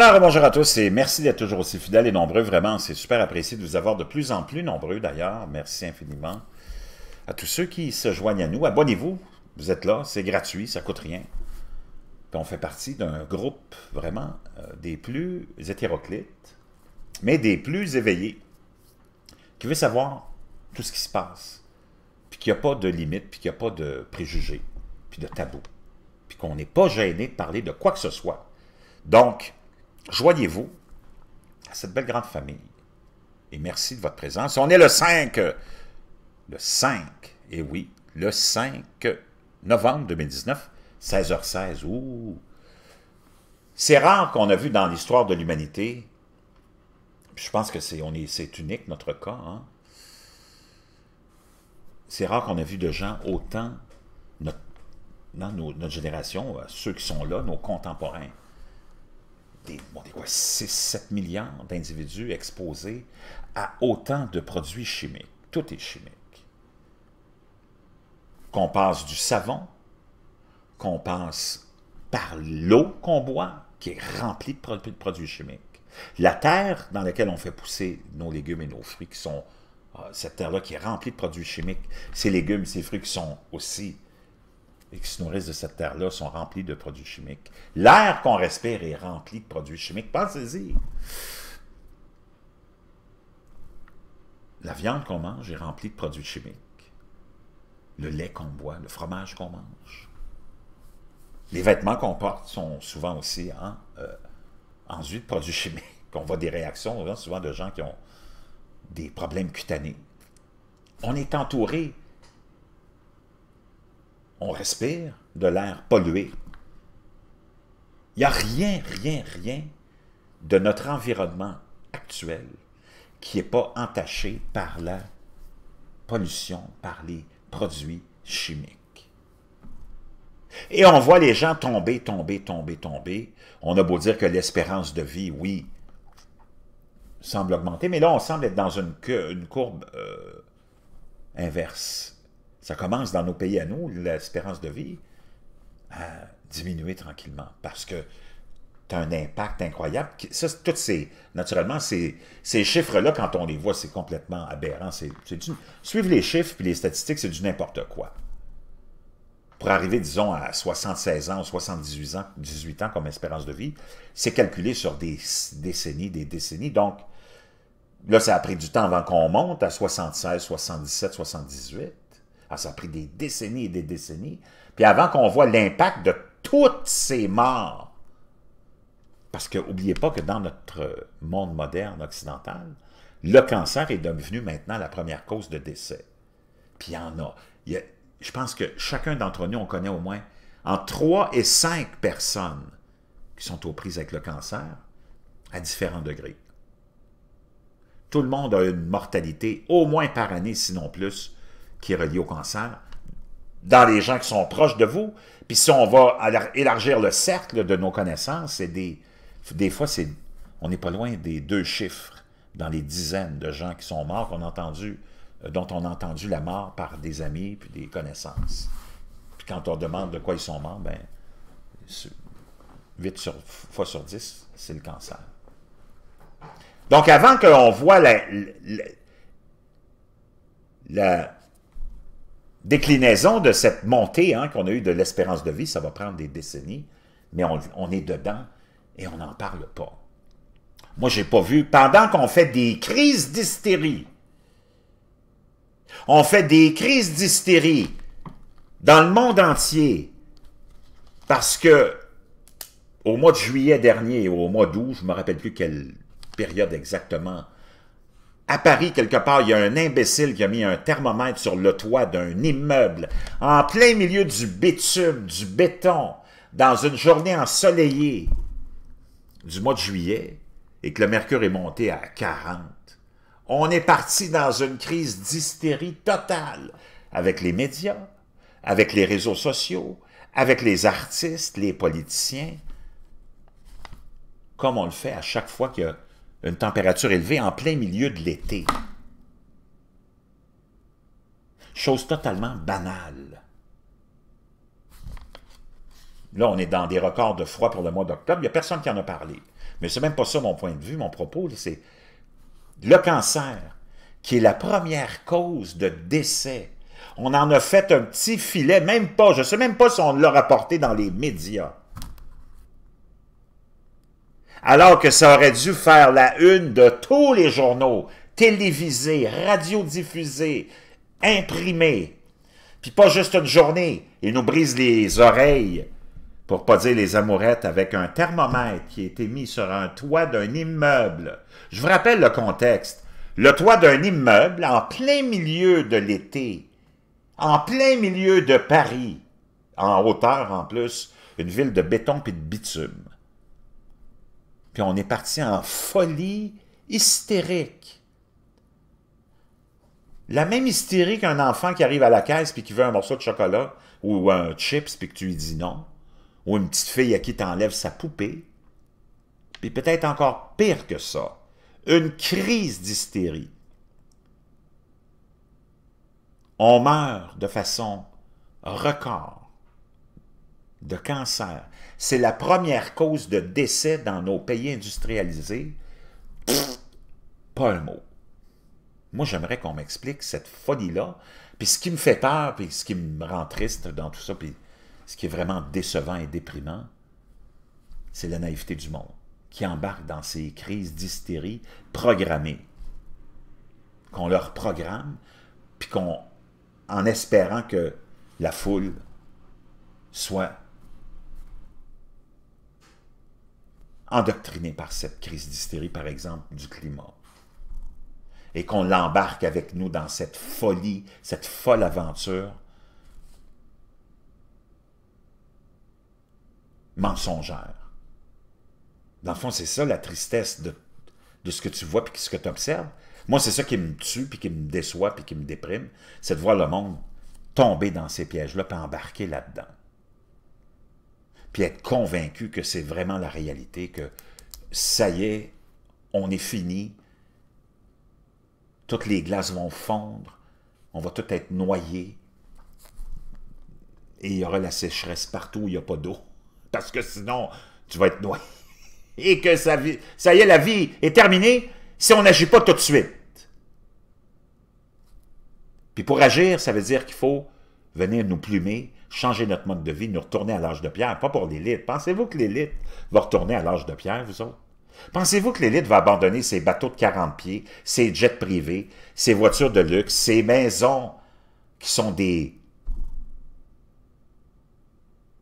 Alors, bonjour à tous et merci d'être toujours aussi fidèles et nombreux. Vraiment, c'est super apprécié de vous avoir de plus en plus nombreux d'ailleurs. Merci infiniment à tous ceux qui se joignent à nous. Abonnez-vous, vous êtes là, c'est gratuit, ça coûte rien. on fait partie d'un groupe vraiment euh, des plus hétéroclites, mais des plus éveillés, qui veut savoir tout ce qui se passe, puis qu'il n'y a pas de limite, puis qu'il n'y a pas de préjugés, puis de tabous, puis qu'on n'est pas gêné de parler de quoi que ce soit. Donc, Joignez-vous à cette belle grande famille. Et merci de votre présence. On est le 5, le 5, et oui, le 5 novembre 2019, 16h16. C'est rare qu'on a vu dans l'histoire de l'humanité, je pense que c'est est, unique notre cas, hein. c'est rare qu'on a vu de gens autant, dans notre génération, euh, ceux qui sont là, nos contemporains, des, 6-7 milliards d'individus exposés à autant de produits chimiques. Tout est chimique. Qu'on passe du savon, qu'on passe par l'eau qu'on boit, qui est remplie de, produits, chimiques. La terre dans laquelle on fait pousser nos légumes et nos fruits, qui sont, euh, cette terre-là qui est remplie de produits chimiques, ces légumes, ces fruits qui sont aussi et qui se nourrissent de cette terre-là sont remplis de produits chimiques. L'air qu'on respire est rempli de produits chimiques. Pensez-y. La viande qu'on mange est remplie de produits chimiques. Le lait qu'on boit, le fromage qu'on mange. Les vêtements qu'on porte sont souvent aussi hein, euh, en, de produits chimiques. On voit des réactions souvent de gens qui ont des problèmes cutanés. On est entouré on respire de l'air pollué. Il n'y a rien, rien, rien de notre environnement actuel qui n'est pas entaché par la pollution, par les produits chimiques. Et on voit les gens tomber, tomber, tomber, tomber. On a beau dire que l'espérance de vie, oui, semble augmenter, mais là, on semble être dans une, courbe euh, inverse. Ça commence dans nos pays à nous, l'espérance de vie, à diminuer tranquillement parce que tu as un impact incroyable. Ça, toutes ces, naturellement, ces, ces chiffres-là, quand on les voit, c'est complètement aberrant. suivre les chiffres puis les statistiques, c'est du n'importe quoi. Pour arriver, disons, à 76 ans ou 78 ans, 18 ans comme espérance de vie, c'est calculé sur des décennies, des décennies. Donc, là, ça a pris du temps avant qu'on monte à 76, 77, 78. Ah, ça a pris des décennies et des décennies. Puis avant qu'on voit l'impact de toutes ces morts, parce que n'oubliez pas que dans notre monde moderne occidental, le cancer est devenu maintenant la première cause de décès. Puis il y en a. je pense que chacun d'entre nous, on connaît au moins en 3 et 5 personnes qui sont aux prises avec le cancer à différents degrés. Tout le monde a une mortalité, au moins par année, sinon plus, qui est relié au cancer, dans les gens qui sont proches de vous. Puis si on va élargir le cercle de nos connaissances, c'est des, des fois, c'est, on n'est pas loin des deux chiffres dans les dizaines de gens qui sont morts, qu'on a entendu, euh, dont on a entendu la mort par des amis puis des connaissances. Puis quand on demande de quoi ils sont morts, bien, 8 sur, fois sur 10, c'est le cancer. Donc avant qu'on voit la déclinaison de cette montée hein, qu'on a eue de l'espérance de vie, ça va prendre des décennies, mais on, est dedans et on n'en parle pas. Moi, j'ai pas vu, pendant qu'on fait des crises d'hystérie, on fait des crises d'hystérie dans le monde entier parce que au mois de juillet dernier, ou au mois d'août, je ne me rappelle plus quelle période exactement, à Paris, quelque part, il y a un imbécile qui a mis un thermomètre sur le toit d'un immeuble, en plein milieu du bitume, du béton, dans une journée ensoleillée du mois de juillet, et que le mercure est monté à 40. On est parti dans une crise d'hystérie totale avec les médias, avec les réseaux sociaux, avec les artistes, les politiciens, comme on le fait à chaque fois qu'il y a une température élevée en plein milieu de l'été. Chose totalement banale. Là, on est dans des records de froid pour le mois d'octobre. Il n'y a personne qui en a parlé. Mais n'est même pas ça mon point de vue, mon propos. C'est le cancer, qui est la première cause de décès. On en a fait un petit filet, même pas, je ne sais même pas si on l'a rapporté dans les médias alors que ça aurait dû faire la une de tous les journaux, télévisés, radiodiffusés, imprimés. Puis pas juste une journée, ils nous brisent les oreilles, pour pas dire les amourettes, avec un thermomètre qui a été mis sur un toit d'un immeuble. Je vous rappelle le contexte. Le toit d'un immeuble en plein milieu de l'été, en plein milieu de Paris, en hauteur en plus, une ville de béton puis de bitume on est parti en folie hystérique. La même hystérie qu'un enfant qui arrive à la caisse puis qui veut un morceau de chocolat ou un chips puis que tu lui dis non. Ou une petite fille à qui t'enlèves sa poupée. Puis peut-être encore pire que ça, une crise d'hystérie. On meurt de façon record de cancer. C'est la première cause de décès dans nos pays industrialisés. pas un mot. Moi, j'aimerais qu'on m'explique cette folie-là, puis ce qui me fait peur, puis ce qui me rend triste dans tout ça, puis ce qui est vraiment décevant et déprimant, c'est la naïveté du monde qui embarque dans ces crises d'hystérie programmées, qu'on leur programme, puis qu'on, en espérant que la foule soit endoctriné par cette crise d'hystérie, par exemple, du climat, et qu'on l'embarque avec nous dans cette folie, cette folle aventure mensongère. Dans le fond, c'est ça la tristesse de, de, ce que tu vois et ce que tu observes. Moi, c'est ça qui me tue, puis qui me déçoit, puis qui me déprime, c'est de voir le monde tomber dans ces pièges-là, puis embarquer là-dedans puis être convaincu que c'est vraiment la réalité, que ça y est, on est fini, toutes les glaces vont fondre, on va tout être noyé, et il y aura la sécheresse partout où il n'y a pas d'eau, parce que sinon, tu vas être noyé. Et que ça, ça y est, la vie est terminée si on n'agit pas tout de suite. Puis pour agir, ça veut dire qu'il faut venir nous plumer, changer notre mode de vie, nous retourner à l'âge de pierre, pas pour l'élite. Pensez-vous que l'élite va retourner à l'âge de pierre, vous autres? Pensez-vous que l'élite va abandonner ses bateaux de 40 pieds, ses jets privés, ses voitures de luxe, ses maisons qui sont des,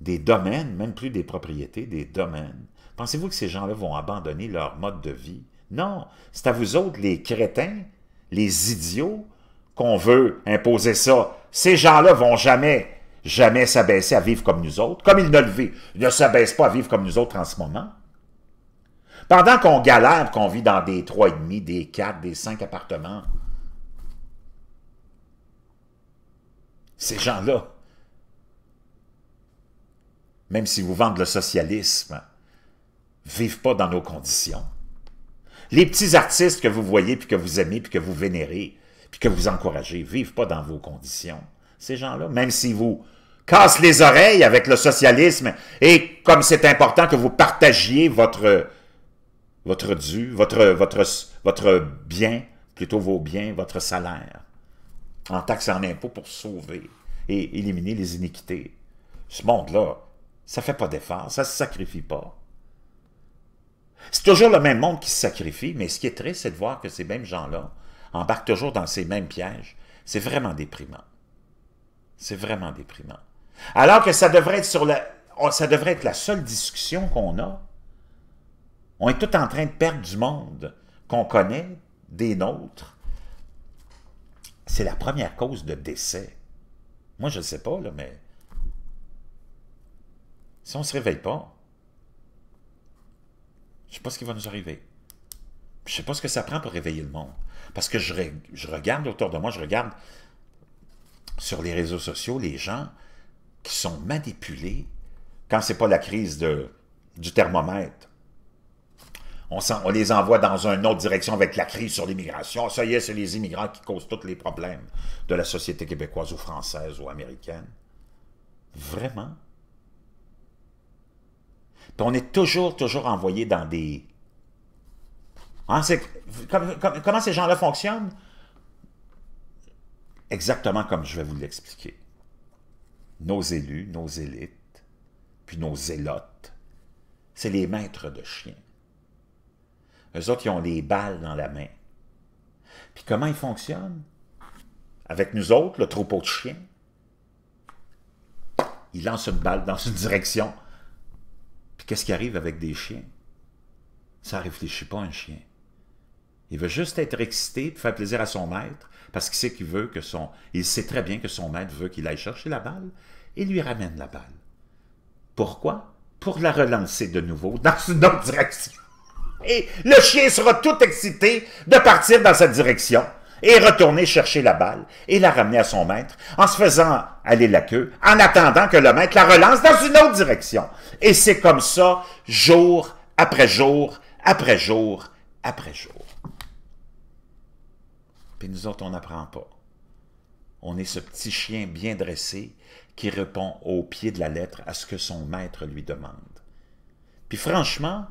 des domaines, même plus des propriétés, des domaines? Pensez-vous que ces gens-là vont abandonner leur mode de vie? Non, c'est à vous autres, les crétins, les idiots, qu'on veut imposer ça. Ces gens-là vont jamais jamais s'abaisser à vivre comme nous autres, comme il ne le vit, il ne s'abaisse pas à vivre comme nous autres en ce moment. Pendant qu'on galère, qu'on vit dans des trois et demi, des quatre, des cinq appartements, ces gens-là, même si vous vendent le socialisme, vivent pas dans nos conditions. Les petits artistes que vous voyez, puis que vous aimez, puis que vous vénérez, puis que vous encouragez, vivent pas dans vos conditions ces gens-là, même si vous cassent les oreilles avec le socialisme et comme c'est important que vous partagiez votre, votre dû, votre, votre, votre bien, plutôt vos biens, votre salaire, en taxes et en impôts pour sauver et éliminer les iniquités. Ce monde-là, ça ne fait pas d'effort, ça ne se sacrifie pas. C'est toujours le même monde qui se sacrifie, mais ce qui est triste, c'est de voir que ces mêmes gens-là embarquent toujours dans ces mêmes pièges. C'est vraiment déprimant. C'est vraiment déprimant. Alors que ça devrait être sur la, oh, ça devrait être la seule discussion qu'on a. On est tout en train de perdre du monde qu'on connaît, des nôtres. C'est la première cause de décès. Moi, je ne sais pas, mais si on ne se réveille pas, je ne sais pas ce qui va nous arriver. Je ne sais pas ce que ça prend pour réveiller le monde. Parce que je regarde autour de moi, je regarde sur les réseaux sociaux les gens qui sont manipulés quand ce n'est pas la crise de, du thermomètre. On, les envoie dans une autre direction avec la crise sur l'immigration. Ça y est, c'est les immigrants qui causent tous les problèmes de la société québécoise ou française ou américaine. Vraiment? on est toujours, toujours envoyé dans des... Hein, comment ces gens-là fonctionnent? exactement comme je vais vous l'expliquer. Nos élus, nos élites, puis nos zélotes, c'est les maîtres de chiens. Eux autres, ils ont les balles dans la main. Puis comment ils fonctionnent? Avec nous autres, le troupeau de chiens, ils lancent une balle dans une direction. Puis qu'est-ce qui arrive avec des chiens? Ça réfléchit pas un chien. Il veut juste être excité pour faire plaisir à son maître parce qu'il sait qu'il veut que son... Il sait très bien que son maître veut qu'il aille chercher la balle et lui ramène la balle. Pourquoi? Pour la relancer de nouveau dans une autre direction. Et le chien sera tout excité de partir dans cette direction et retourner chercher la balle et la ramener à son maître en se faisant aller la queue, en attendant que le maître la relance dans une autre direction. Et c'est comme ça, jour après jour, après jour, après jour. Puis nous autres, on n'apprend pas. On est ce petit chien bien dressé qui répond au pied de la lettre à ce que son maître lui demande. Puis franchement,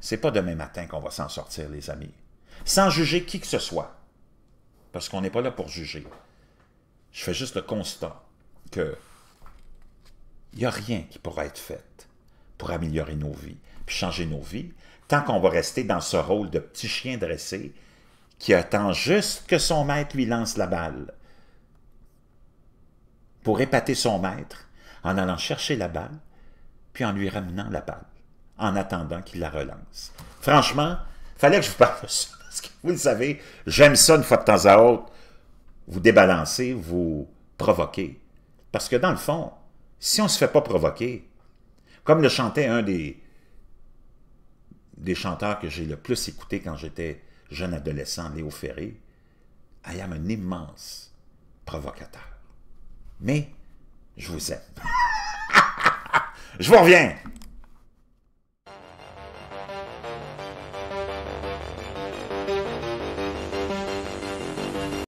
c'est pas demain matin qu'on va s'en sortir, les amis. Sans juger qui que ce soit. Parce qu'on n'est pas là pour juger. Je fais juste le constat que il n'y a rien qui pourra être fait pour améliorer nos vies, puis changer nos vies, tant qu'on va rester dans ce rôle de petit chien dressé qui attend juste que son maître lui lance la balle. Pour épater son maître, en allant chercher la balle, puis en lui ramenant la balle, en attendant qu'il la relance. Franchement, fallait que je vous parle de ça, parce que vous le savez, j'aime ça une fois de temps à autre, vous débalancer, vous provoquer. Parce que dans le fond, si on ne se fait pas provoquer, comme le chantait un des, des chanteurs que j'ai le plus écouté quand j'étais jeune adolescent Léo Ferré, I am un immense provocateur. Mais je vous aime. je vous reviens!